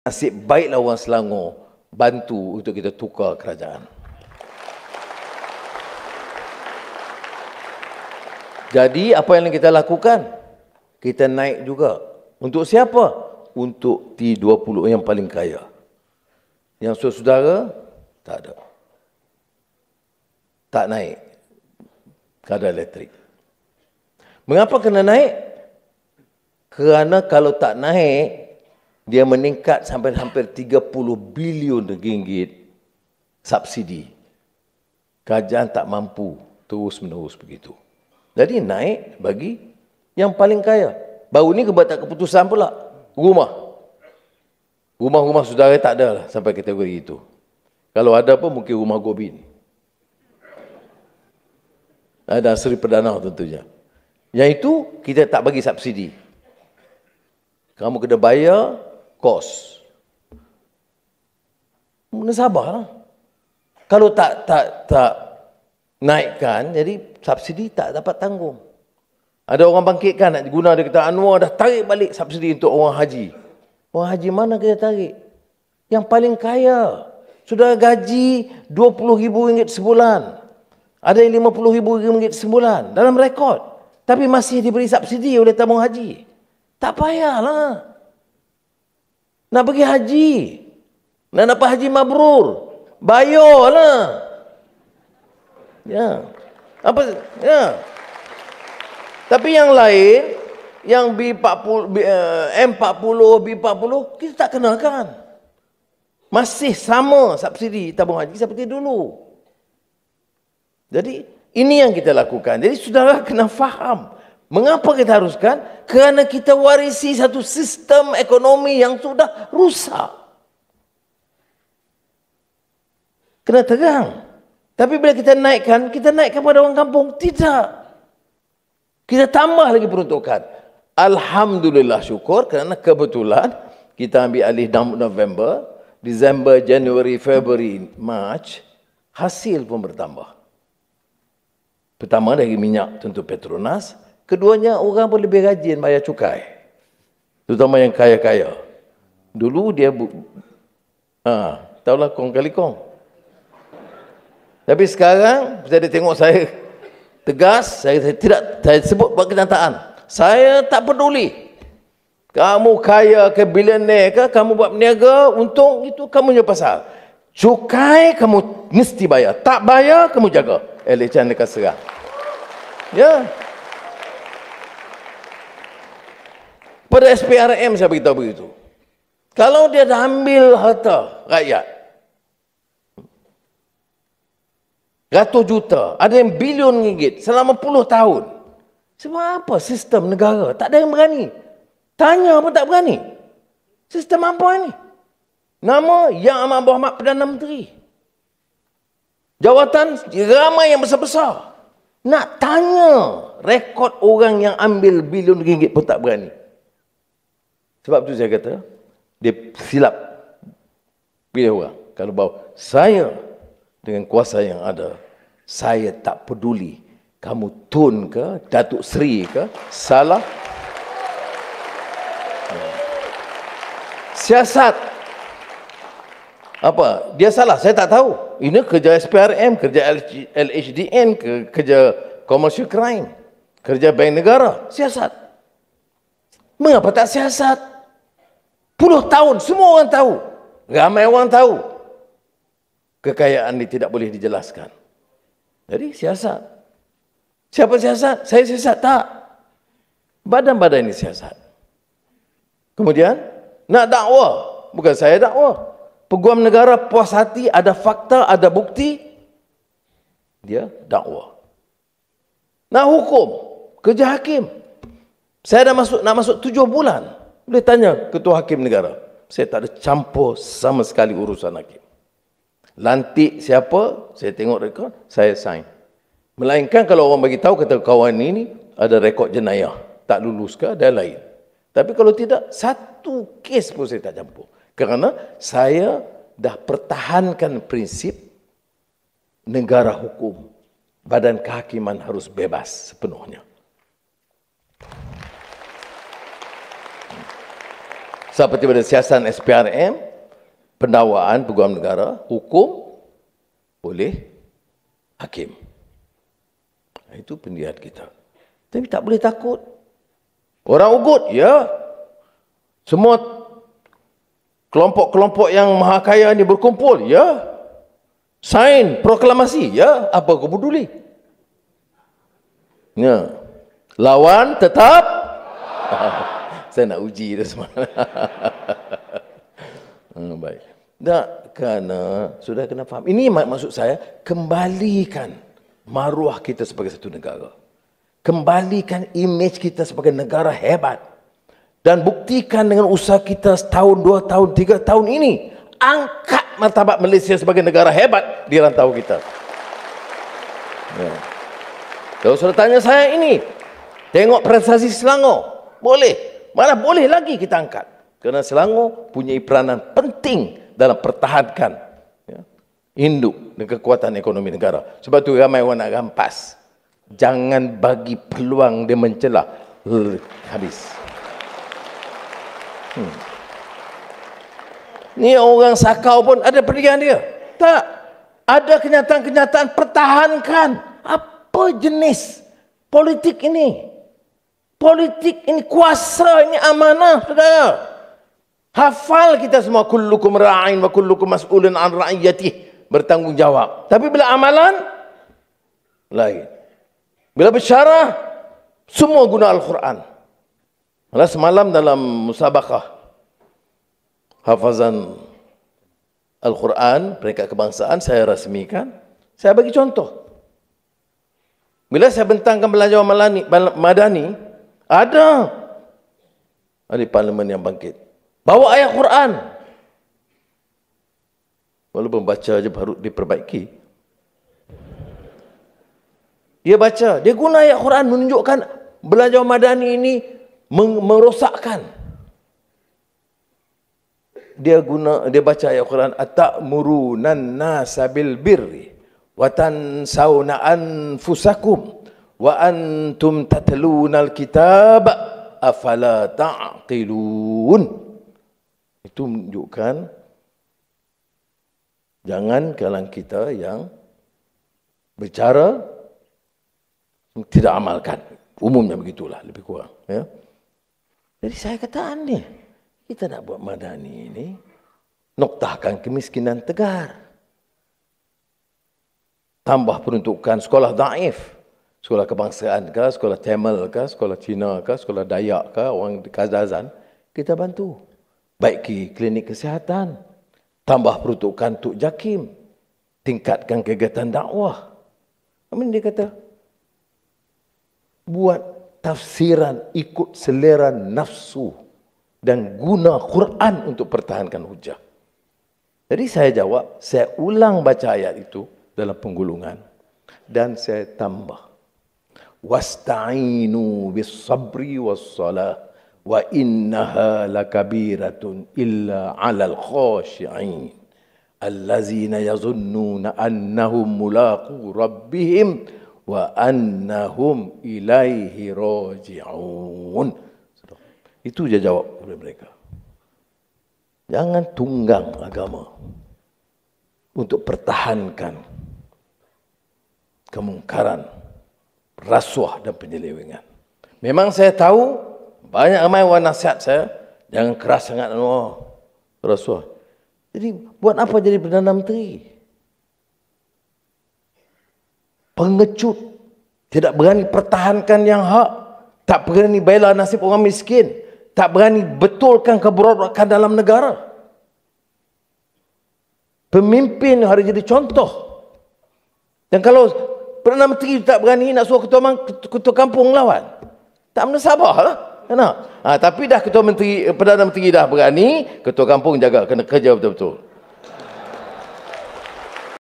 Nasib baiklah orang Selangor bantu untuk kita tukar kerajaan. Jadi apa yang kita lakukan? Kita naik juga. Untuk siapa? Untuk T20 yang paling kaya. Yang saudara-saudara, tak ada. Tak naik. Kadar elektrik. Mengapa kena naik? Kerana kalau tak naik, dia meningkat sampai hampir 30 bilion ringgit subsidi. Kerajaan tak mampu terus-menerus begitu. Jadi naik bagi yang paling kaya. Baru ni kebuat keputusan pula. Rumah. Rumah-rumah saudara tak ada lah sampai kategori itu. Kalau ada pun mungkin rumah Gobin. Ada Seri Perdana tentunya. Yang itu kita tak bagi subsidi. Kamu kena bayar kos. Mana sabarlah. Kalau tak tak tak naikkan, jadi subsidi tak dapat tanggung. Ada orang bangkitkan nak guna dia kata Anwar dah tarik balik subsidi untuk orang haji. Orang haji mana kita tarik? Yang paling kaya. Sudah gaji RM20,000 sebulan. Ada yang RM50,000 sebulan. Dalam rekod. Tapi masih diberi subsidi oleh tabung haji. Tak payahlah. Nak pergi haji. Nak dapat haji mabrur. bayar lah. Ya. Apa? Ya. Tapi yang lain, yang B40, M40, B40, kita tak kenalkan. Masih sama subsidi tabung haji seperti dulu. Jadi, ini yang kita lakukan. Jadi, saudara kena faham. Mengapa kita haruskan? Kerana kita warisi satu sistem ekonomi yang sudah rusak. Kena terang. Tapi bila kita naikkan, kita naikkan pada orang kampung. Tidak. Kita tambah lagi peruntukan. Alhamdulillah syukur kerana kebetulan kita ambil alih November, Disember, Januari, Februari, Mac, hasil pun bertambah. Pertama dari minyak tentu Petronas, Keduanya orang pun lebih rajin bayar cukai. Terutama yang kaya-kaya. Dulu dia bu- ha, tahulah kong kali kong. Tapi sekarang bila dia tengok saya tegas, saya, saya tidak saya sebut buat kenyataan. Saya tak peduli. Kamu kaya ke bilioner ke, kamu buat peniaga, untung itu kamu punya pasal. Cukai kamu mesti bayar. Tak bayar kamu jaga. Elijah dekat serang. Ya. Yeah. Pada SPRM saya beritahu begitu. Kalau dia dah ambil harta rakyat. Ratus juta. Ada yang bilion ringgit. Selama puluh tahun. Sebab apa sistem negara? Tak ada yang berani. Tanya pun tak berani. Sistem apa ini? Nama Yang Amat Berhormat Perdana Menteri. Jawatan ramai yang besar-besar. Nak tanya rekod orang yang ambil bilion ringgit pun tak berani. Sebab tu saya kata dia silap pilih orang. Kalau bawa saya dengan kuasa yang ada, saya tak peduli kamu Tun ke, Datuk Seri ke, salah. Siasat. Apa? Dia salah, saya tak tahu. Ini kerja SPRM, kerja LHDN, kerja Commercial Crime, kerja Bank Negara. Siasat. Mengapa tak siasat? Puluh tahun, semua orang tahu. Ramai orang tahu. Kekayaan ini tidak boleh dijelaskan. Jadi siasat. Siapa siasat? Saya siasat? Tak. Badan-badan ini siasat. Kemudian, nak dakwah. Bukan saya dakwah. Peguam negara puas hati, ada fakta, ada bukti. Dia dakwah. Nak hukum. Kerja hakim. Saya dah masuk nak masuk tujuh bulan. Boleh tanya ketua hakim negara. Saya tak ada campur sama sekali urusan hakim. Lantik siapa, saya tengok rekod, saya sign. Melainkan kalau orang bagi tahu kata kawan ini ni ada rekod jenayah, tak lulus ke ada lain. Tapi kalau tidak, satu kes pun saya tak campur. Kerana saya dah pertahankan prinsip negara hukum. Badan kehakiman harus bebas sepenuhnya. seperti pada siasan SPRM, pendawaan peguam negara, hukum boleh, hakim. Itu pendirian kita. Tapi tak boleh takut. Orang ugut, ya. Semua kelompok-kelompok yang maha kaya ini berkumpul, ya. Sain proklamasi, ya. Apa kau peduli? Ya. Lawan tetap. Lawan. saya nak uji dia semalam. hmm, baik. Tak kerana sudah kena faham. Ini mak maksud saya kembalikan maruah kita sebagai satu negara. Kembalikan imej kita sebagai negara hebat. Dan buktikan dengan usaha kita setahun, dua tahun, tiga tahun ini. Angkat martabat Malaysia sebagai negara hebat di rantau kita. Ya. Kalau sudah tanya saya ini, tengok prestasi Selangor, boleh malah boleh lagi kita angkat. Kerana Selangor punya peranan penting dalam pertahankan ya, induk dan kekuatan ekonomi negara. Sebab tu ramai orang nak rampas. Jangan bagi peluang dia mencelah. Habis. Hmm. Ni orang sakau pun ada pendirian dia. Tak. Ada kenyataan-kenyataan pertahankan. Apa jenis politik ini? Politik ini kuasa, ini amanah, saudara. Hafal kita semua kullukum ra'in wa kullukum mas'ulun an ra'iyyati bertanggungjawab. Tapi bila amalan lain. Bila bicara semua guna Al-Quran. Malah semalam dalam musabakah hafazan Al-Quran peringkat kebangsaan saya rasmikan. Saya bagi contoh. Bila saya bentangkan belajar Madani, ada. ada parlimen yang bangkit. Bawa ayat Quran. Walaupun baca aja baru diperbaiki. Dia baca. Dia guna ayat Quran menunjukkan belajar madani ini merosakkan. Dia guna dia baca ayat Quran atak murunan nasabil birri watansauna anfusakum wa antum tatluna alkitab afala taqilun itu menunjukkan jangan kalang kita yang bicara tidak amalkan umumnya begitulah lebih kurang ya jadi saya kata aneh kita nak buat madani ini noktahkan kemiskinan tegar tambah peruntukan sekolah daif sekolah kebangsaan ke, sekolah Tamil ke, sekolah Cina ke, sekolah Dayak ke, orang Kazazan, kita bantu. Baiki klinik kesihatan, tambah peruntukan untuk jakim, tingkatkan kegiatan dakwah. Amin dia kata, buat tafsiran ikut selera nafsu dan guna Quran untuk pertahankan hujah. Jadi saya jawab, saya ulang baca ayat itu dalam penggulungan dan saya tambah wasta'inu bis sabri was salah wa innaha lakabiratun illa 'alal khashi'in allazina yazunnuna annahum mulaqu rabbihim wa annahum ilaihi raji'un itu je jawab oleh mereka jangan tunggang agama untuk pertahankan kemungkaran rasuah dan penyelewengan. Memang saya tahu banyak ramai orang nasihat saya jangan keras sangat dan oh, rasuah. Jadi buat apa jadi Perdana Menteri? Pengecut. Tidak berani pertahankan yang hak. Tak berani bela nasib orang miskin. Tak berani betulkan keberadaan dalam negara. Pemimpin harus jadi contoh. Dan kalau Perdana Menteri tak berani nak suruh ketua, ketua kampung lawan. Tak pernah sabar lah. Kenapa? Ah, ha, tapi dah ketua menteri, eh, Perdana Menteri dah berani, ketua kampung jaga kena kerja betul-betul.